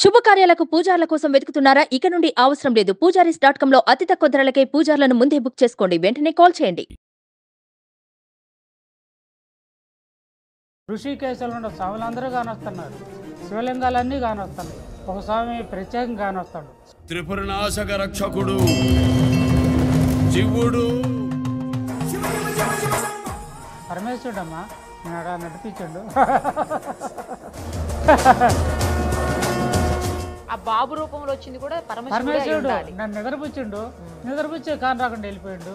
శుభకార్యాలకు పూజార్ల కోసం వెతుకుతున్నారా ఇక నుండి అవసరం లేదు పూజారీస్ డాట్ కంలో అతి తక్కువ ధరలకే పూజార్లను ముందే బుక్ చేసుకోండి వెంటనే కాల్ చేయండి ఋషికేశాలు ఉన్న కానొస్తున్నారు శివలింగాలన్నీ కానొస్తున్నాయి ఒక స్వామి ప్రత్యేకం కానొస్తాడు త్రిపురనాశక రక్షకుడు జీవుడు పరమేశ్వరుడమ్మా నేను ఆ బాబు రూపంలో వచ్చింది కూడా పరమేశ్వరుడు నన్ను నిద్రపుచ్చిండు నిద్రపుచ్చే కాని రాకుండా వెళ్ళిపోయిండు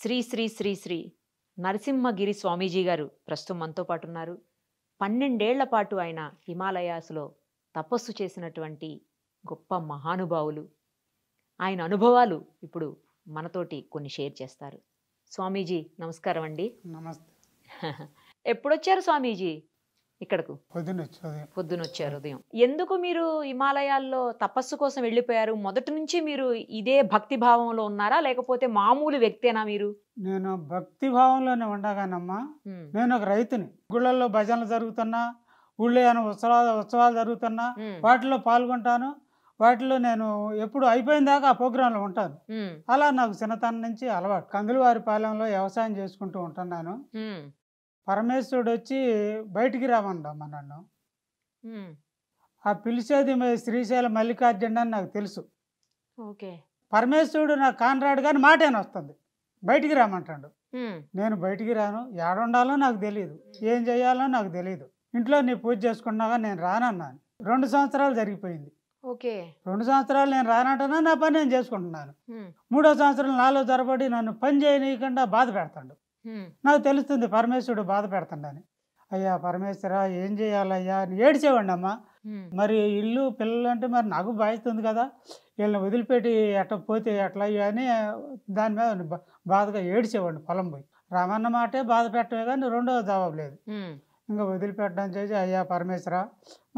శ్రీ శ్రీ శ్రీ శ్రీ నరసింహగిరి స్వామీజీ గారు ప్రస్తుతం మనతో పాటు ఉన్నారు పన్నెండేళ్ల పాటు ఆయన హిమాలయాస్లో తపస్సు చేసినటువంటి గొప్ప మహానుభావులు ఆయన అనుభవాలు ఇప్పుడు మనతోటి కొన్ని షేర్ చేస్తారు స్వామీజీ నమస్కారం అండి నమస్తే ఎప్పుడొచ్చారు స్వామీజీ ఇక్కడకు పొద్దున వచ్చారు ఉదయం ఎందుకు మీరు హిమాలయాల్లో తపస్సు కోసం వెళ్ళిపోయారు మొదటి నుంచి మీరు ఇదే భక్తి భావంలో ఉన్నారా లేకపోతే మామూలు వ్యక్తేనా మీరు నేను భక్తి భావంలోనే ఉండగానమ్మా నేను ఒక రైతుని గుళ్ళల్లో భజనలు జరుగుతున్నా ఊళ్ళో ఏమైనా ఉత్సవాలు ఉత్సవాలు జరుగుతున్నా వాటిలో పాల్గొంటాను వాటిలో నేను ఎప్పుడు అయిపోయిన దాకా ఆ ప్రోగ్రాంలో ఉంటాను అలా నాకు చిన్నతనం నుంచి అలవాటు కందులవారి పాలెంలో వ్యవసాయం చేసుకుంటూ ఉంటున్నాను పరమేశ్వరుడు వచ్చి బయటికి రామన్నాడు నన్ను ఆ పిలిచేది శ్రీశైలం మల్లికార్జున అని నాకు తెలుసు ఓకే పరమేశ్వరుడు నా కాన్రాడు కానీ మాట ఏం వస్తుంది బయటికి రామంటాడు నేను బయటికి రాను ఏడుండాలో నాకు తెలియదు ఏం చేయాలో నాకు తెలియదు ఇంట్లో నీ పూజ చేసుకున్నాగా నేను రానన్నాను రెండు సంవత్సరాలు జరిగిపోయింది ఓకే రెండు సంవత్సరాలు నేను రానంటున్నా నా పని నేను చేసుకుంటున్నాను మూడో సంవత్సరం నాలో జరబడి నన్ను పని చేయనీయకుండా బాధ పెడతాడు నాకు తెలుస్తుంది పరమేశ్వరుడు బాధ పెడుతుండని అయ్యా పరమేశ్వర ఏం చేయాలయ్యా అని ఏడ్చేవాడి అమ్మా మరి ఇల్లు పిల్లలు అంటే మరి నాకు బాధిస్తుంది కదా వీళ్ళని వదిలిపెట్టి ఎట్ట పోతే ఎట్లా అని దాని మీద బాధగా ఏడ్చేవాడిని పొలం పోయి రామన్న మాటే బాధ పెట్టమే కానీ రెండవ జవాబు లేదు ఇంకా వదిలిపెట్టడం చేసి అయ్యా పరమేశ్వర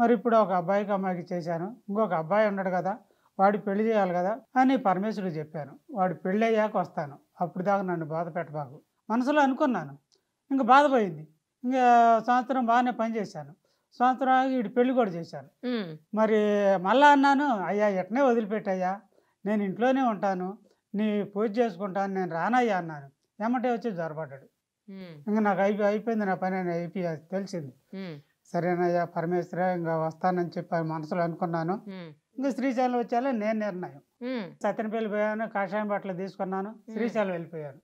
మరి ఇప్పుడు ఒక అబ్బాయికి అమ్మాయికి చేశాను ఇంకొక అబ్బాయి ఉన్నాడు కదా వాడు పెళ్లి చేయాలి కదా అని పరమేశ్వరుడు చెప్పాను వాడు పెళ్ళి అయ్యాక వస్తాను అప్పుడు దాకా నన్ను బాధ పెట్టబాకు మనసులో అనుకున్నాను ఇంకా బాధపోయింది ఇంకా సంవత్సరం బాగానే పనిచేశాను సంవత్సరం వీడి పెళ్లి కూడా చేశాను మరి మళ్ళా అన్నాను అయ్యా ఎట్నే వదిలిపెట్టయ్యా నేను ఇంట్లోనే ఉంటాను నీ పూజ చేసుకుంటాను నేను రానయ్యా అన్నాను ఏమంటే వచ్చి జ్వరపడ్డాడు ఇంకా నాకు అయిపోయి అయిపోయింది నా పని అని అయిపోయి తెలిసింది సరేనయ్యా పరమేశ్వర ఇంకా వస్తానని చెప్పి మనసులో అనుకున్నాను ఇంకా శ్రీశైలం వచ్చేలా నేను నిర్ణయం సత్యనపల్లి పోయాను కాషాయం బట్టలు తీసుకున్నాను శ్రీశైలం వెళ్ళిపోయాను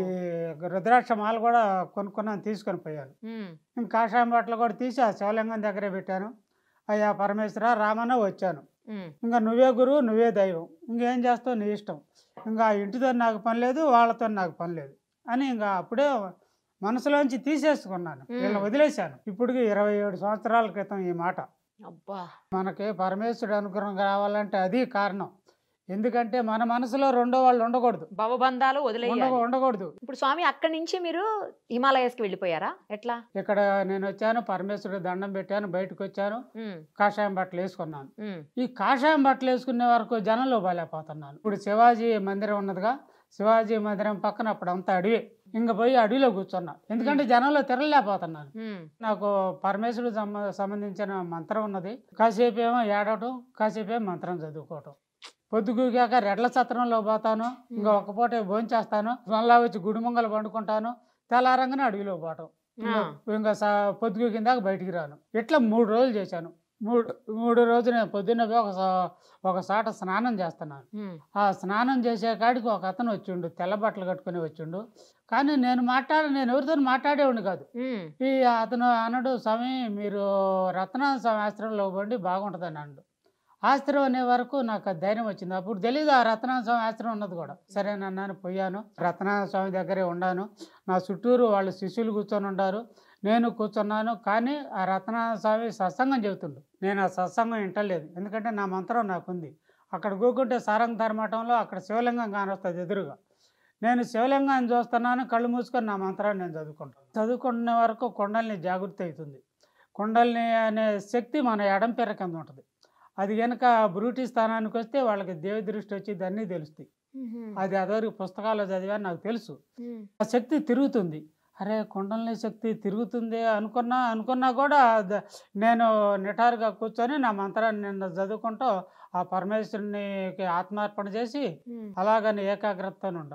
ఈ రుద్రాక్ష మాల కూడా కొనుక్కున్నాను తీసుకొని పోయాను ఇంకా కాషాయం బట్టలు కూడా తీసి ఆ శివలింగం దగ్గరే పెట్టాను అయ్యా పరమేశ్వర రామన్న వచ్చాను ఇంకా నువ్వే గురువు నువ్వే దైవం ఇంకేం చేస్తావు నీ ఇష్టం ఇంకా ఇంటితో నాకు పని లేదు వాళ్ళతో నాకు పని లేదు అని ఇంకా అప్పుడే మనసులోంచి తీసేసుకున్నాను నేను వదిలేశాను ఇప్పటికి ఇరవై ఏడు సంవత్సరాల క్రితం ఈ మాట మనకి పరమేశ్వరుడు అనుగ్రహం కావాలంటే అది కారణం ఎందుకంటే మన మనసులో రెండో వాళ్ళు ఉండకూడదు భవబంధాలు వదిలే ఉండకూడదు ఇప్పుడు స్వామి అక్కడి నుంచి మీరు హిమాలయస్కి వెళ్ళిపోయారా ఎట్లా ఇక్కడ నేను వచ్చాను పరమేశ్వరుడు దండం పెట్టాను బయటకు వచ్చాను కాషాయం బట్టలు వేసుకున్నాను ఈ కాషాయం బట్టలు వేసుకునే వరకు జనంలో బాలేకపోతున్నాను ఇప్పుడు శివాజీ మందిరం ఉన్నదిగా శివాజీ మందిరం పక్కన అప్పుడు అంతా అడవి ఇంక పోయి అడవిలో కూర్చున్నా ఎందుకంటే జనంలో తిరగలేకపోతున్నాను నాకు పరమేశ్వరుడు సంబంధించిన మంత్రం ఉన్నది కాసేపు ఏమో ఏడవటం కాసేపు ఏమో మంత్రం చదువుకోవటం పొద్దుగుగాక రెడ్ల సత్రంలో పోతాను ఇంకా ఒక పూట భోంచేస్తాను మళ్ళా వచ్చి గుడిమంగలు పండుకుంటాను తెల్లారంగానే అడవిలో పోవటం ఇంకా పొద్దుగు కిందాక బయటికి రాను ఇట్లా మూడు రోజులు చేశాను మూడు మూడు రోజులు పొద్దున్న ఒక ఒక సాట స్నానం చేస్తున్నాను ఆ స్నానం చేసే కాడికి ఒక అతను వచ్చిండు తెల్ల బట్టలు కట్టుకుని వచ్చిండు కానీ నేను మాట్లాడ నేను ఎవరితో మాట్లాడేవాడిని కాదు ఈ అతను అనడు స్వామి మీరు రత్న శాస్త్రంలో పండి బాగుంటుందని అన్నాడు ఆశ్రమం అనే వరకు నాకు ధైర్యం వచ్చింది అప్పుడు తెలియదు ఆ రత్నా స్వామి ఆశ్రమం ఉన్నది కూడా సరే నన్ను పోయాను రత్నా స్వామి దగ్గరే ఉన్నాను నా చుట్టూరు వాళ్ళు శిష్యులు కూర్చొని ఉంటారు నేను కూర్చున్నాను కానీ ఆ రత్నా స్వామి సత్సంగం చెబుతుండు నేను ఆ సత్సంగం వింటలేదు ఎందుకంటే నా మంత్రం నాకుంది అక్కడ కూకుంటే సారంగ ధర్మటంలో అక్కడ శివలింగం కానొస్తుంది ఎదురుగా నేను శివలింగాన్ని చూస్తున్నాను కళ్ళు మూసుకొని నా మంత్రాన్ని నేను చదువుకుంటాను చదువుకునే వరకు కొండల్ని జాగృతి అవుతుంది కుండల్ని అనే శక్తి మన ఎడం పేర కింద ఉంటుంది అది కనుక బ్రూటీ స్థానానికి వస్తే వాళ్ళకి దృష్టి వచ్చి దాన్ని తెలుస్తాయి అది అదివరకు పుస్తకాల్లో చదివాను నాకు తెలుసు ఆ శక్తి తిరుగుతుంది అరే కుండలని శక్తి తిరుగుతుంది అనుకున్నా అనుకున్నా కూడా నేను నిటారుగా కూర్చొని నా మంత్రాన్ని నిన్న చదువుకుంటూ ఆ పరమేశ్వరునికి ఆత్మార్పణ చేసి అలాగని ఏకాగ్రతతో ఉండ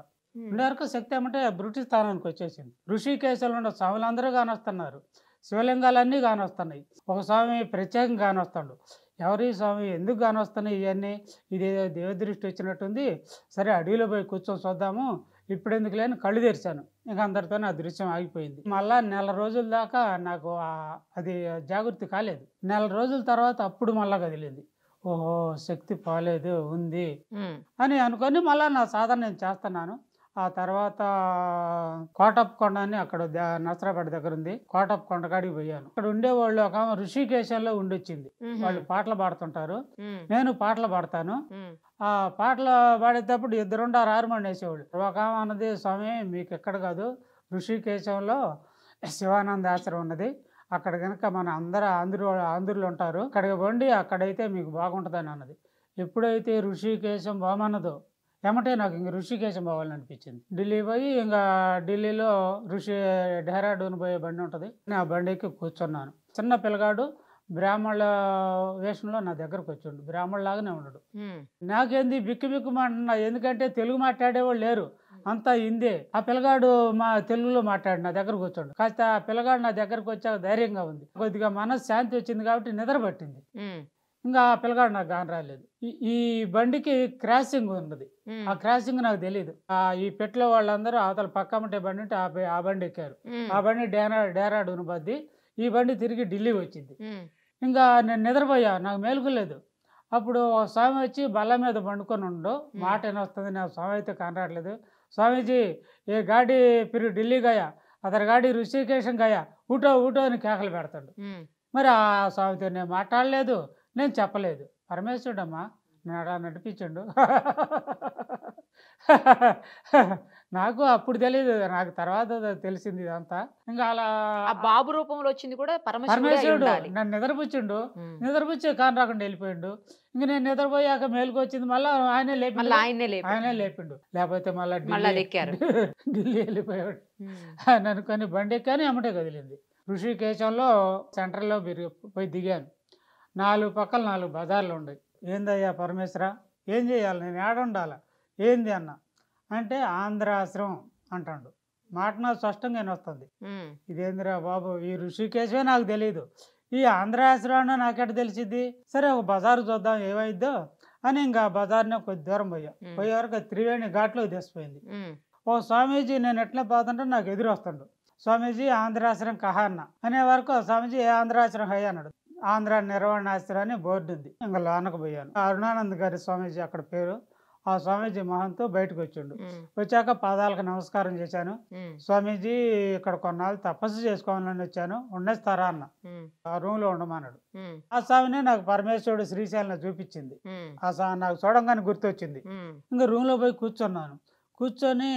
ఉండేవరకు శక్తి ఏమంటే బ్రిటిష్ స్థానానికి వచ్చేసింది ఋషికేశంలో ఉన్న స్వాములందరూ కానొస్తున్నారు శివలింగాలన్నీ కానొస్తున్నాయి ఒక స్వామి ప్రత్యేకం కానొస్తాడు ఎవరి స్వామి ఎందుకు కానొస్తున్నాయి ఇవన్నీ ఇదేదో దేవదృష్టి వచ్చినట్టుంది సరే అడవిలో పోయి కూర్చొని చూద్దాము ఇప్పుడు ఎందుకు లేని కళ్ళు తెరిచాను ఇంకా అందరితో ఆ దృశ్యం ఆగిపోయింది మళ్ళా నెల రోజుల దాకా నాకు అది జాగృతి కాలేదు నెల రోజుల తర్వాత అప్పుడు మళ్ళా కదిలింది ఓహో శక్తి పోలేదు ఉంది అని అనుకొని మళ్ళా నా సాధన నేను చేస్తున్నాను ఆ తర్వాత కోటప్ కొండ అని అక్కడ నసరాపేట దగ్గర ఉంది కోటప్ కొండ కాడికి పోయాను అక్కడ ఉండే వాళ్ళు ఒక ఋషికేశంలో ఉండొచ్చింది వాళ్ళు పాటలు పాడుతుంటారు నేను పాటలు పాడతాను ఆ పాటలు పాడేటప్పుడు ఇద్దరుండారు మంది వేసేవాళ్ళు ఒక అన్నది స్వామి మీకు ఎక్కడ కాదు ఋషికేశంలో శివానంద ఆశ్రమం ఉన్నది అక్కడ కనుక మన అందరూ ఆంధ్ర ఆంధ్రులు ఉంటారు అక్కడికి పోండి అక్కడైతే మీకు బాగుంటుందని అన్నది ఎప్పుడైతే ఋషికేశం బామన్నదో ఏమంటే నాకు ఇంక ఋషికేశం అనిపించింది ఢిల్లీ పోయి ఇంకా ఢిల్లీలో ఋషి డెహ్రాడూన్ పోయే బండి ఉంటుంది నేను ఆ బండి ఎక్కి కూర్చున్నాను చిన్న పిల్లగాడు బ్రాహ్మణుల వేషంలో నా దగ్గరకు వచ్చిండు బ్రాహ్మణులాగానే ఉండడు నాకేంది బిక్కు బిక్కుమంటున్నా ఎందుకంటే తెలుగు మాట్లాడేవాళ్ళు లేరు అంతా హిందే ఆ పిల్లగాడు మా తెలుగులో మాట్లాడు నా దగ్గరకు వచ్చాడు కాస్త ఆ పిల్లగాడు నా దగ్గరకు వచ్చాక ధైర్యంగా ఉంది కొద్దిగా మనసు శాంతి వచ్చింది కాబట్టి నిద్ర పట్టింది ఇంకా ఆ పిల్లగాడు నాకు గాని రాలేదు ఈ బండికి క్రాసింగ్ ఉన్నది ఆ క్రాసింగ్ నాకు తెలియదు ఆ ఈ పెట్లో వాళ్ళందరూ అవతల పక్కమంటే బండి ఉంటే ఆ బండి ఎక్కారు ఆ బండి డేరా డేరాడును బద్ది ఈ బండి తిరిగి ఢిల్లీ వచ్చింది ఇంకా నేను నిద్రపోయా నాకు మేలుకోలేదు అప్పుడు స్వామి వచ్చి బల్ల మీద పండుకొని ఉండు మాట వస్తుంది నేను స్వామి అయితే కానరాట్లేదు స్వామీజీ ఏ గాడి పిరు ఢిల్లీ గయా అతని గాడి ఋషికేశం గయా ఊటో ఊటో అని కేకలు పెడతాడు మరి ఆ స్వామితో నేను మాట్లాడలేదు నేను చెప్పలేదు అమ్మా నేను అలా నడిపించండు నాకు అప్పుడు తెలియదు నాకు తర్వాత తెలిసింది ఇదంతా ఇంకా అలా బాబు రూపంలో వచ్చింది కూడా పరమేశ్వరుడు నన్ను నిద్రపుచ్చిండు నిద్రపుచ్చి కాని రాకుండా వెళ్ళిపోయిండు ఇంక నేను నిద్రపోయాక మేలుకు వచ్చింది మళ్ళీ ఆయనే లేపి ఆయనే లేపిండు లేకపోతే మళ్ళీ ఢిల్లీ వెళ్ళిపోయాడు ఆయన అనుకొని బండి ఎక్కాని అమ్మటే కదిలింది ఋషికేశంలో సెంటర్లో పోయి దిగాను నాలుగు పక్కల నాలుగు బజార్లు ఉన్నాయి ఏందయ్యా పరమేశ్వర ఏం చేయాలి నేను ఏడుండాలా ఏంది అన్న అంటే ఆంధ్రాశ్రమం అంటాడు మాట నాకు స్పష్టంగా వస్తుంది ఇదేందిరా బాబు ఈ ఋషికేశమే నాకు తెలియదు ఈ ఆంధ్రాశ్రమం నాకెట తెలిసిద్ది సరే ఒక బజారు చూద్దాం ఏమైద్దో అని ఇంకా బజార్ని కొద్ది దూరం పోయా పోయే వరకు త్రివేణి ఘాట్లో తెసిపోయింది ఓ స్వామీజీ నేను ఎట్లా పోతుంటే నాకు ఎదురు వస్తాడు స్వామీజీ ఆంధ్రాశ్రం కహా అన్న అనే వరకు స్వామీజీ ఏ ఆంధ్రాశ్రమం హై అన్నాడు ఆంధ్ర నిర్వహణాశ్ర అని బోర్డు ఉంది ఇంకా లోనకు పోయాను అరుణానంద్ గారి స్వామీజీ అక్కడ పేరు ఆ స్వామీజీ మహంతో బయటకు వచ్చిండు వచ్చాక పాదాలకు నమస్కారం చేశాను స్వామీజీ ఇక్కడ కొన్నాళ్ళు తపస్సు చేసుకోవాలని వచ్చాను ఉండేస్తారా అన్న ఆ రూమ్ లో ఉండమన్నాడు ఆ స్వామినే నాకు పరమేశ్వరుడు శ్రీశైలం చూపించింది ఆ స్వామి నాకు చూడంగానే గుర్తొచ్చింది ఇంకా రూమ్ లో పోయి కూర్చున్నాను కూర్చొని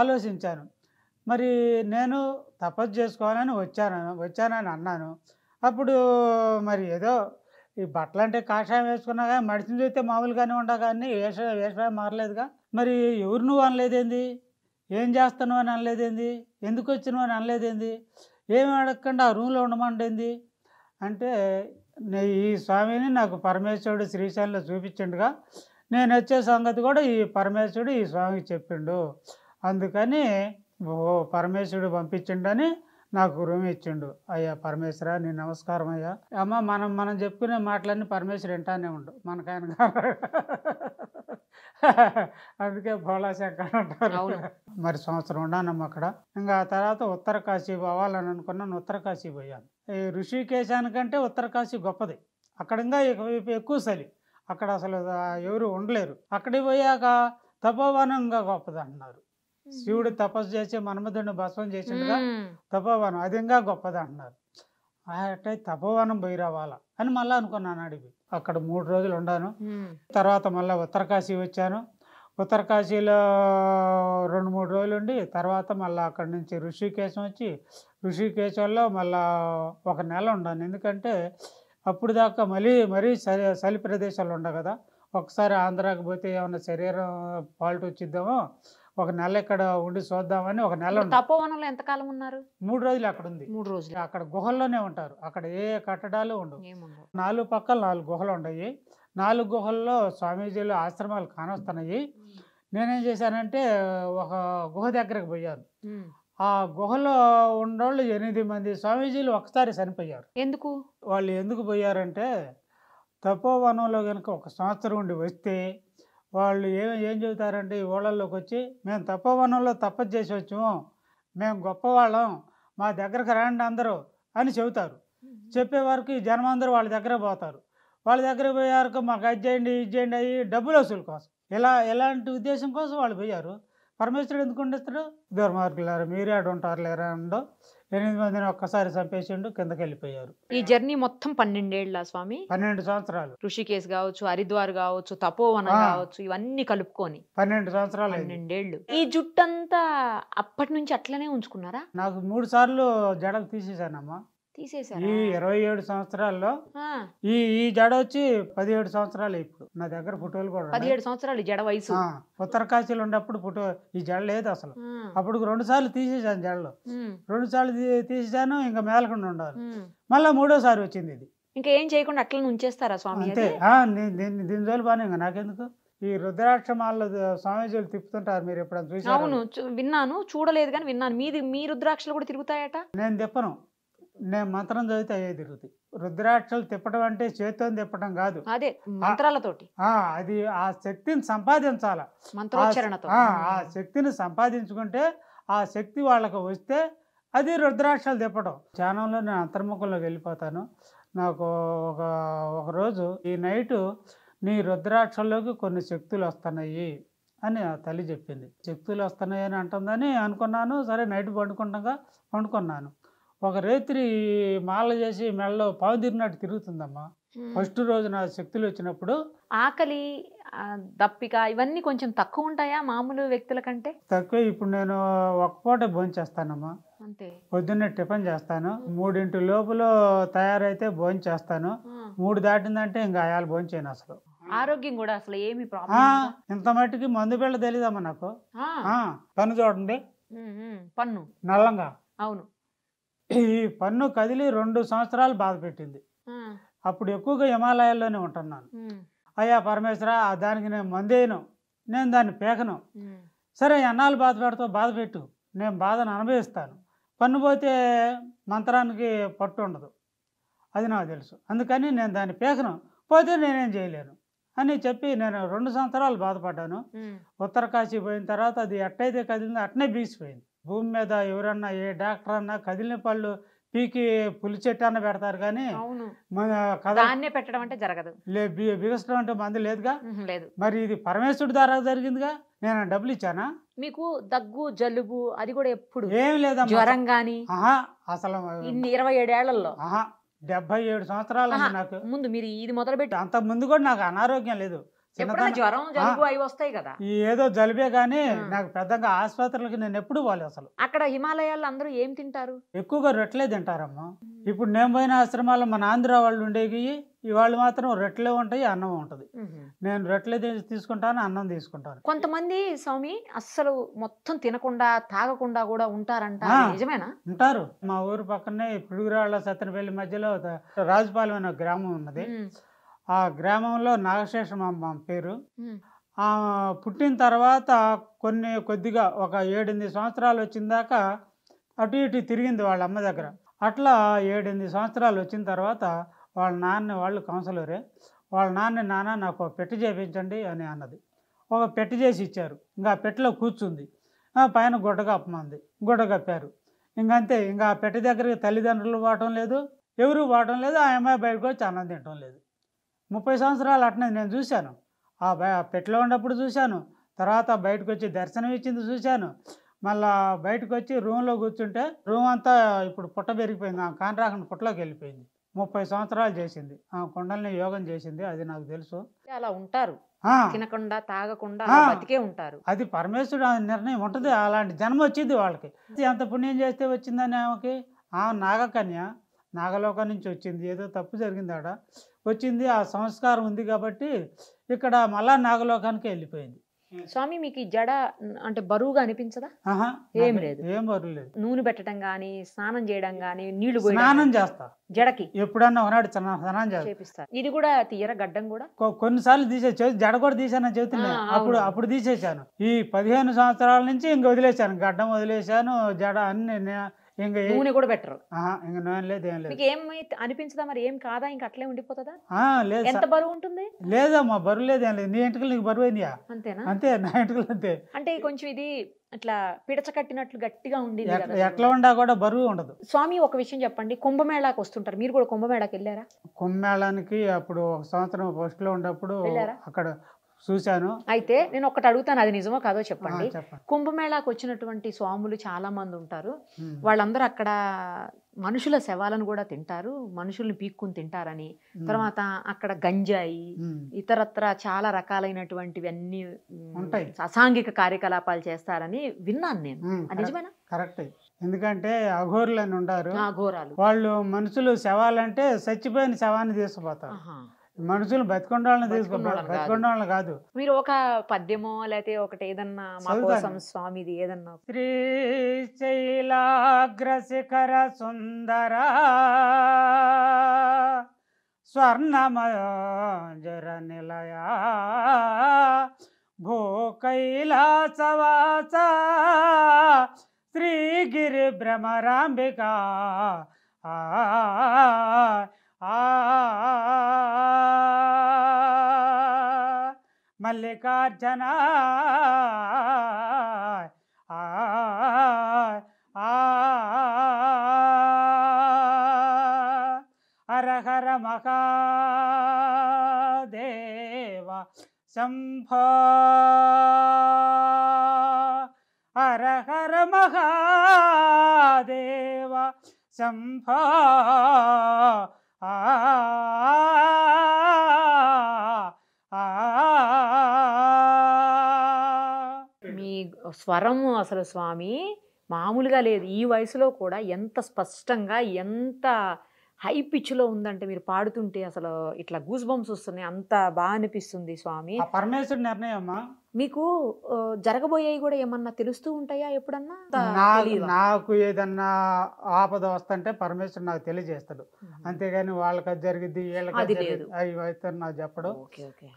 ఆలోచించాను మరి నేను తపస్సు చేసుకోవాలని వచ్చాను వచ్చానని అన్నాను అప్పుడు మరి ఏదో ఈ బట్టలు అంటే కాషాయం వేసుకున్నా కానీ మడిచిన చూస్తే మామూలుగానే ఉండా కానీ వేష వేషాయం మారలేదుగా మరి ఎవరు నువ్వు అనలేదేంది ఏం చేస్తున్నావు అని అనలేదేంది ఎందుకు వచ్చినావు అని అనలేదేంది ఏమి అడగకుండా ఆ రూమ్లో ఏంది అంటే ఈ స్వామిని నాకు పరమేశ్వరుడు శ్రీశైలంలో చూపించిండుగా నేను వచ్చే సంగతి కూడా ఈ పరమేశ్వరుడు ఈ స్వామికి చెప్పిండు అందుకని ఓ పరమేశ్వరుడు పంపించిండని నాకు రూమ్ ఇచ్చిండు అయ్యా పరమేశ్వర నీ నమస్కారం అయ్యా అమ్మ మనం మనం చెప్పుకునే మాటలన్నీ పరమేశ్వర వింటానే ఉండు మనకాయన అందుకే భోళాశంకర్ అంటారు మరి సంవత్సరం ఉన్నానమ్మ అక్కడ ఇంకా ఆ తర్వాత ఉత్తర కాశీ పోవాలని అనుకున్నాను ఉత్తర కాశీ పోయాను ఈ ఋషికేశానికంటే ఉత్తర కాశీ గొప్పది అక్కడ ఇంకా ఎక్కువ చలి అక్కడ అసలు ఎవరు ఉండలేరు అక్కడికి పోయాక ఇంకా గొప్పది అంటున్నారు శివుడు తపస్సు చేసి మన్మధుడిని భస్వం చేసిండుగా తపోవనం అది ఇంకా గొప్పది అంటున్నారు అట్టే తపోవనం పోయి రావాలా అని మళ్ళీ అనుకున్నాను అడిగి అక్కడ మూడు రోజులు ఉండాను తర్వాత మళ్ళీ ఉత్తరకాశీ వచ్చాను ఉత్తరకాశీలో రెండు మూడు రోజులు ఉండి తర్వాత మళ్ళీ అక్కడి నుంచి ఋషికేశం వచ్చి ఋషికేశంలో మళ్ళీ ఒక నెల ఉండాను ఎందుకంటే అప్పుడు దాకా మళ్ళీ మరీ చలి చలి ప్రదేశాలు ఉండవు కదా ఒకసారి ఆంధ్రాకి పోతే ఏమైనా శరీరం ఫాల్ట్ వచ్చిద్దామో ఒక నెల ఇక్కడ ఉండి చూద్దామని ఒక నెల తపోవనంలో ఎంతకాలం ఉన్నారు మూడు రోజులు అక్కడ ఉంది మూడు రోజులు అక్కడ గుహల్లోనే ఉంటారు అక్కడ ఏ కట్టడాలు ఉండవు నాలుగు పక్కల నాలుగు గుహలు ఉన్నాయి నాలుగు గుహల్లో స్వామీజీలు ఆశ్రమాలు కానొస్తున్నాయి నేనేం చేశానంటే ఒక గుహ దగ్గరకు పోయాను ఆ గుహలో ఉన్నోళ్ళు ఎనిమిది మంది స్వామీజీలు ఒకసారి చనిపోయారు ఎందుకు వాళ్ళు ఎందుకు పోయారంటే తపోవనంలో కనుక ఒక సంవత్సరం ఉండి వస్తే వాళ్ళు ఏం ఏం చెబుతారంటే ఈ ఊళ్ళల్లోకి వచ్చి మేము తప్ప వనంలో తప్ప చేసి వచ్చాము మేము గొప్పవాళ్ళం మా దగ్గరకు రండి అందరూ అని చెబుతారు చెప్పే వరకు ఈ జనం అందరూ వాళ్ళ దగ్గర పోతారు వాళ్ళ దగ్గర పోయారు మాకు అది చేయండి ఇది చేయండి అయ్యి డబ్బులు వసూలు కోసం ఇలా ఎలాంటి ఉద్దేశం కోసం వాళ్ళు పోయారు పరమేశ్వరుడు ఎందుకు ఉండిస్తాడు దుర్మార్గులారా మీరే ఆడు ఉంటారు లేరా అండో ఎనిమిది మందిని ఒక్కసారి చంపేసిండు కిందకి వెళ్ళిపోయారు ఈ జర్నీ మొత్తం పన్నెండేళ్ల స్వామి పన్నెండు సంవత్సరాలు ఋషికేశ్ కావచ్చు హరిద్వార్ కావచ్చు తపోవనం కావచ్చు ఇవన్నీ కలుపుకొని పన్నెండు సంవత్సరాలు పన్నెండేళ్లు ఈ జుట్టంతా అప్పటి నుంచి అట్లనే ఉంచుకున్నారా నాకు మూడు సార్లు జడలు తీసేసానమ్మా తీసేశారు ఈ ఇరవై ఏడు సంవత్సరాల్లో ఈ ఈ జడ వచ్చి పదిహేడు సంవత్సరాలు ఇప్పుడు నా దగ్గర ఫోటోలు కూడా పదిహేడు సంవత్సరాలు జడ వయసు ఉత్తరకాశీలు ఉన్నప్పుడు ఫోటో ఈ జడ లేదు అసలు అప్పుడు రెండు సార్లు తీసేసాను జడలు రెండు సార్లు తీసేసాను ఇంకా మేలకుండా ఉండాలి మళ్ళీ మూడోసారి వచ్చింది ఇది ఇంకా ఏం చేయకుండా అట్లనే ఉంచేస్తారా స్వామి అంతే దీని దీని జోలు బాగానే ఇంకా నాకెందుకు ఈ రుద్రాక్షమాల్లో స్వామీజీలు తిప్పుతుంటారు మీరు ఎప్పుడైనా చూసి అవును విన్నాను చూడలేదు కానీ విన్నాను మీది మీ రుద్రాక్షలు కూడా తిరుగుతాయట నేను తిప్పను నేను మంత్రం చదివితే అయ్యే తిరుగుతాయి రుద్రాక్షలు తిప్పడం అంటే చేతితో తిప్పడం కాదు అదే మంత్రాలతోటి అది ఆ శక్తిని సంపాదించాల ఆ శక్తిని సంపాదించుకుంటే ఆ శక్తి వాళ్ళకి వస్తే అది రుద్రాక్షలు తిప్పడం ధ్యానంలో నేను అంతర్ముఖంలోకి వెళ్ళిపోతాను నాకు ఒక ఒకరోజు ఈ నైటు నీ రుద్రాక్షల్లోకి కొన్ని శక్తులు వస్తున్నాయి అని ఆ తల్లి చెప్పింది శక్తులు వస్తున్నాయి అని అంటుందని అనుకున్నాను సరే నైట్ పండుకుంటాగా పండుకున్నాను ఒక రేత్రి మాల చేసి మెడలో తిరిగినట్టు తిరుగుతుందమ్మా ఫస్ట్ రోజు నా శక్తులు వచ్చినప్పుడు ఆకలి దప్పిక ఇవన్నీ కొంచెం తక్కువ ఉంటాయా మామూలు వ్యక్తుల కంటే తక్కువ ఇప్పుడు నేను ఒక పూట భోంచేస్తానమ్మా అంతే పొద్దున్నే టిఫిన్ చేస్తాను మూడింటి లోపల తయారైతే భోంచేస్తాను మూడు దాటిందంటే ఇంకా ఆయాలు భోంచేయను అసలు ఆరోగ్యం కూడా అసలు ఏమి ప్రాబ్లం ఇంత మట్టుకి మందు పిల్ల తెలీదమ్మా నాకు పన్ను చూడండి పన్ను నల్లంగా అవును ఈ పన్ను కదిలి రెండు సంవత్సరాలు బాధ పెట్టింది అప్పుడు ఎక్కువగా హిమాలయాల్లోనే ఉంటున్నాను అయ్యా పరమేశ్వర దానికి నేను మందేయను నేను దాన్ని పేకను సరే ఎన్నాళ్ళు బాధ పెడతావు బాధ పెట్టు నేను బాధను అనుభవిస్తాను పన్ను పోతే మంత్రానికి పట్టు ఉండదు అది నాకు తెలుసు అందుకని నేను దాన్ని పేకను పోతే నేనేం చేయలేను అని చెప్పి నేను రెండు సంవత్సరాలు బాధపడ్డాను కాశీ పోయిన తర్వాత అది ఎట్టయితే కదిలింది అట్నే బీసిపోయింది భూమి మీద ఎవరన్నా ఏ డాక్టర్ అన్నా కదిలిన పళ్ళు పీకి పులి చెట్టు అన్న పెడతారు కానీ దాన్నే పెట్టడం అంటే జరగదు బిగస్టం అంటే మంది లేదుగా లేదు మరి ఇది పరమేశ్వరుడు ద్వారా జరిగిందిగా నేను డబ్బులు ఇచ్చానా మీకు దగ్గు జలుబు అది కూడా ఎప్పుడు ఏం లేదా జ్వరం గాని అసలు ఇరవై ఏడేళ్లలో డెబ్బై ఏడు సంవత్సరాలు నాకు ముందు మీరు ఇది మొదలు పెట్టి అంత ముందు కూడా నాకు అనారోగ్యం లేదు ఏదో జలుబే గానీ నాకు పెద్దగా ఆసుపత్రులకి నేను ఎప్పుడు పోలే అసలు అక్కడ హిమాలయాల్లో అందరూ ఏం తింటారు ఎక్కువగా రొట్టెలే తింటారమ్మా ఇప్పుడు నేను పోయిన ఆశ్రమాల్లో మన ఆంధ్ర వాళ్ళు ఉండేవి ఇవాళ్ళు మాత్రం రొట్టెలే ఉంటాయి అన్నం ఉంటది నేను రొట్టెలే తీసుకుంటాను అన్నం తీసుకుంటాను కొంతమంది స్వామి అస్సలు మొత్తం తినకుండా తాగకుండా కూడా ఉంటారంట నిజమేనా ఉంటారు మా ఊరు పక్కనే పిడుగురాళ్ళ సత్తనపల్లి మధ్యలో రాజుపాలెం అనే గ్రామం ఉన్నది ఆ గ్రామంలో నాగశేషమ్మ పేరు పుట్టిన తర్వాత కొన్ని కొద్దిగా ఒక ఏడెనిమిది సంవత్సరాలు వచ్చిన దాకా అటు ఇటు తిరిగింది వాళ్ళ అమ్మ దగ్గర అట్లా ఏడెనిమిది సంవత్సరాలు వచ్చిన తర్వాత వాళ్ళ నాన్న వాళ్ళు కౌన్సిలరే వాళ్ళ నాన్న నాన్న నాకు పెట్టి చేపించండి అని అన్నది ఒక పెట్టి చేసి ఇచ్చారు ఇంకా పెట్టెలో కూర్చుంది పైన గుడ్డ కప్పమంది గుడ్డ కప్పారు ఇంకంతే ఇంకా ఆ పెట్టి దగ్గరికి తల్లిదండ్రులు వాడటం లేదు ఎవరు వాడటం లేదు ఆ అమ్మాయి బయటకు వచ్చి అన్నం తినటం లేదు ముప్పై సంవత్సరాలు అట్నే నేను చూశాను ఆ పెట్టలో ఉన్నప్పుడు చూశాను తర్వాత బయటకు వచ్చి దర్శనం ఇచ్చింది చూశాను మళ్ళా బయటకు వచ్చి రూమ్లో కూర్చుంటే రూమ్ అంతా ఇప్పుడు పుట్ట పెరిగిపోయింది ఆ కాంట్రాక్ట్ పుట్టలోకి వెళ్ళిపోయింది ముప్పై సంవత్సరాలు చేసింది ఆ కొండల్ని యోగం చేసింది అది నాకు తెలుసు అలా ఉంటారు తినకుండా తాగకుండా బతికే ఉంటారు అది పరమేశ్వరుడు నిర్ణయం ఉంటుంది అలాంటి జన్మ వచ్చింది వాళ్ళకి ఎంత పుణ్యం చేస్తే వచ్చిందని ఆమెకి ఆ నాగకన్య నాగలోకం నుంచి వచ్చింది ఏదో తప్పు జరిగింది ఆడ వచ్చింది ఆ సంస్కారం ఉంది కాబట్టి ఇక్కడ మళ్ళా నాగలోకానికి వెళ్ళిపోయింది స్వామి మీకు ఈ జడ అంటే బరువుగా అనిపించదా ఏం లేదు ఏం బరువు లేదు నూనె పెట్టడం గాని స్నానం చేయడం గాని నీళ్లు స్నానం చేస్తా జడకి ఎప్పుడన్నా ఉన్నాడు స్నానం చేస్తా ఇది కూడా తీయర గడ్డం కూడా కొన్నిసార్లు తీసే జడ కూడా తీసాను చెబుతున్నా అప్పుడు అప్పుడు తీసేశాను ఈ పదిహేను సంవత్సరాల నుంచి ఇంక వదిలేశాను గడ్డం వదిలేశాను జడ అన్ని ఇంకా నూనె కూడా పెట్టరు ఇంకా నూనె లేదు ఏం లేదు అనిపించదా మరి ఏం కాదా ఇంకా అట్లే ఉండిపోతుందా లేదు ఎంత బరువు ఉంటుంది లేదా మా బరువు లేదు ఏం లేదు నీ ఇంటికి నీకు బరువు అయిందియా అంతేనా అంతే నా ఇంటికి అంతే అంటే కొంచెం ఇది అట్లా పిడచ కట్టినట్లు గట్టిగా ఉండి ఎట్లా ఉండా కూడా బరువు ఉండదు స్వామి ఒక విషయం చెప్పండి కుంభమేళాకి వస్తుంటారు మీరు కూడా కుంభమేళాకి వెళ్ళారా కుంభమేళానికి అప్పుడు ఒక సంవత్సరం ఫస్ట్ లో ఉన్నప్పుడు అక్కడ చూశాను అయితే నేను ఒకటి అడుగుతాను అది నిజమో కాదో చెప్పండి కుంభమేళాకు వచ్చినటువంటి స్వాములు చాలా మంది ఉంటారు వాళ్ళందరూ అక్కడ మనుషుల శవాలను కూడా తింటారు మనుషుల్ని పీక్కుని తింటారని తర్వాత అక్కడ గంజాయి ఇతరత్ర చాలా రకాలైనటువంటివి అన్ని ఉంటాయి అసాంఘిక కార్యకలాపాలు చేస్తారని విన్నాను నేను నిజమేనా కరెక్ట్ ఎందుకంటే అఘోరులు అని ఉండారు వాళ్ళు మనుషులు శవాలంటే చచ్చిపోయిన శవాన్ని తీసుకుపోతారు మనుషులు బతికొండాలని తీసుకున్నాడు బతికొండాలని కాదు మీరు ఒక పద్యమో లేకపోతే ఒకటి ఏదన్నా కోసం స్వామిది ఏదన్నా శ్రీశైలాగ్ర శిఖర సుందర స్వర్ణమయోజర నిలయ భో కైలాసవాస శ్రీగిరి భ్రమరాంబికా ఆ मल्लिकार्जुन आ अर हर महादेवा शम्भ अर महादेवा शम्भ आ స్వరం అసలు స్వామి మామూలుగా లేదు ఈ వయసులో కూడా ఎంత స్పష్టంగా ఎంత హై పిచ్లో ఉందంటే మీరు పాడుతుంటే అసలు ఇట్లా గూస్ బంప్స్ వస్తున్నాయి అంత బాగా అనిపిస్తుంది స్వామి పరమేశ్వరుడు నిర్ణయం మీకు జరగబోయేవి కూడా ఏమన్నా తెలుస్తూ ఉంటాయా ఎప్పుడన్నా నాకు ఏదన్నా ఆపద వస్తుంటే పరమేశ్వర్ నాకు తెలియజేస్తాడు అంతేగాని వాళ్ళకి జరిగింది వీళ్ళకి అవి నాకు చెప్పడం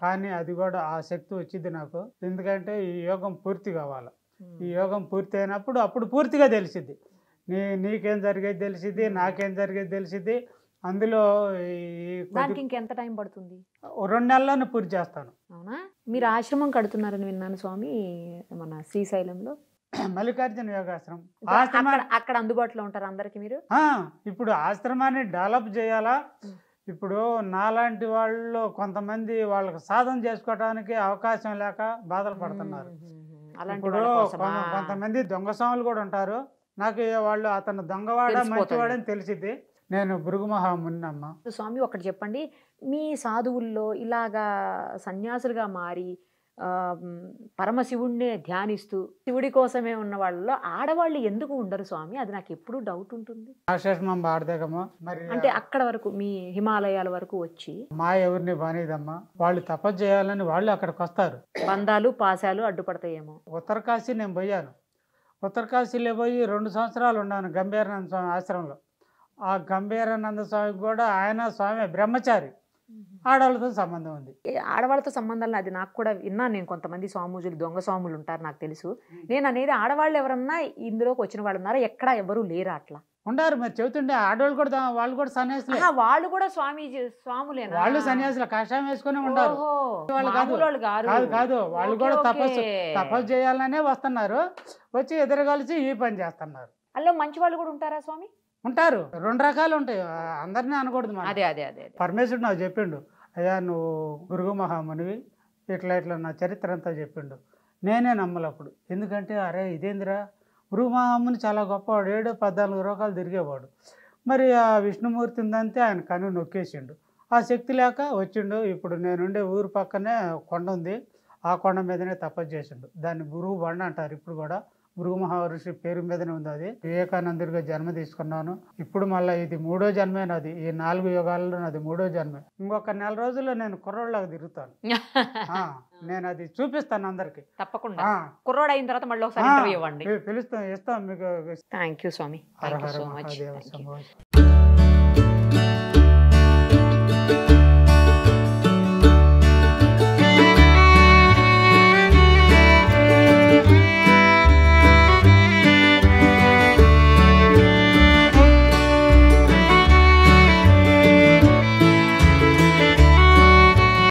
కానీ అది కూడా ఆ శక్తి వచ్చింది నాకు ఎందుకంటే ఈ యోగం పూర్తి కావాలి ఈ యోగం పూర్తి అయినప్పుడు అప్పుడు పూర్తిగా తెలిసింది నీ నీకేం జరిగేది తెలిసింది నాకేం జరిగేది తెలిసింది అందులో దానికి ఇంకెంత టైం పడుతుంది రెండు నెలలోనే పూర్తి చేస్తాను అవునా మీరు ఆశ్రమం కడుతున్నారని విన్నాను స్వామి మన శ్రీశైలంలో మల్లికార్జున యోగాశ్రమం ఆశ్రమం అక్కడ అందుబాటులో ఉంటారు అందరికి మీరు ఇప్పుడు ఆశ్రమాన్ని డెవలప్ చేయాలా ఇప్పుడు నాలాంటి వాళ్ళు కొంతమంది వాళ్ళకి సాధన చేసుకోవడానికి అవకాశం లేక బాధలు పడుతున్నారు ఇప్పుడు కొంతమంది దొంగ స్వాములు కూడా ఉంటారు నాకు వాళ్ళు అతను దొంగవాడ మంచివాడని తెలిసింది నేను భృగుమహామున్నమ్మ స్వామి ఒకటి చెప్పండి మీ సాధువుల్లో ఇలాగా సన్యాసులుగా మారి పరమశివుణ్ణే ధ్యానిస్తూ శివుడి కోసమే ఉన్న వాళ్ళలో ఆడవాళ్ళు ఎందుకు ఉండరు స్వామి అది నాకు ఎప్పుడు డౌట్ ఉంటుంది అంటే అక్కడ వరకు మీ హిమాలయాల వరకు వచ్చి మా ఎవరిని బానేదమ్మా వాళ్ళు తపస్ చేయాలని వాళ్ళు అక్కడికి వస్తారు బంధాలు పాశాలు అడ్డుపడతాయేమో ఉత్తరకాశీ నేను పోయాను ఉత్తరకాశీలో పోయి రెండు సంవత్సరాలు ఉన్నాను గంభీరానంద స్వామి ఆశ్రమంలో ఆ గంభీరానంద స్వామి కూడా ఆయన స్వామి బ్రహ్మచారి ఆడవాళ్ళతో సంబంధం ఉంది ఆడవాళ్ళతో సంబంధం అది నాకు కూడా విన్నాను నేను కొంతమంది స్వామూజులు దొంగ స్వాములు ఉంటారు నాకు తెలుసు నేను అనేది ఆడవాళ్ళు ఎవరన్నా ఇందులోకి వచ్చిన వాళ్ళు ఉన్నారా ఎక్కడా ఎవరూ లేరా అట్లా ఉండారు మరి చెబుతుండే ఆడవాళ్ళు కూడా వాళ్ళు కూడా సన్యాసులు వాళ్ళు కూడా స్వామీజీ స్వాములే వాళ్ళు సన్యాసులు కషాయం వేసుకునే ఉంటారు వాళ్ళు కాదు వాళ్ళు కూడా తపస్సు తపస్సు చేయాలనే వస్తున్నారు వచ్చి కలిసి ఈ పని చేస్తున్నారు అందులో మంచి వాళ్ళు కూడా ఉంటారా స్వామి ఉంటారు రెండు రకాలు ఉంటాయి అందరినీ అనకూడదు అదే అదే అదే పరమేశ్వరుడు నాకు చెప్పిండు అయ్యా నువ్వు గురుగు మహామునివి ఇట్లా ఇట్లా నా చరిత్ర అంతా చెప్పిండు నేనే నమ్మలప్పుడు ఎందుకంటే అరే ఇదేందిరా భృమహాముని చాలా గొప్పవాడు ఏడు పద్నాలుగు రోగాలు తిరిగేవాడు మరి ఆ విష్ణుమూర్తి ఉందంతే ఆయన కను నొక్కేసిండు ఆ శక్తి లేక వచ్చిండు ఇప్పుడు నేనుండే ఊరు పక్కనే కొండ ఉంది ఆ కొండ మీదనే తపస్సు చేసిండు దాన్ని గురువు బండ అంటారు ఇప్పుడు కూడా భృగు మహర్షి పేరు మీదనే ఉంది అది వివేకానందుడిగా జన్మ తీసుకున్నాను ఇప్పుడు మళ్ళీ ఇది మూడో జన్మే నాది ఈ నాలుగు యుగాల్లో నాది మూడో జన్మే ఇంకొక నెల రోజుల్లో నేను కుర్రోళ్ళకి తిరుగుతాను నేను అది చూపిస్తాను అందరికి తప్పకుండా కుర్రోడు అయిన తర్వాత మళ్ళీ ఒకసారి పిలుస్తాం ఇస్తాం మీకు థ్యాంక్ యూ స్వామి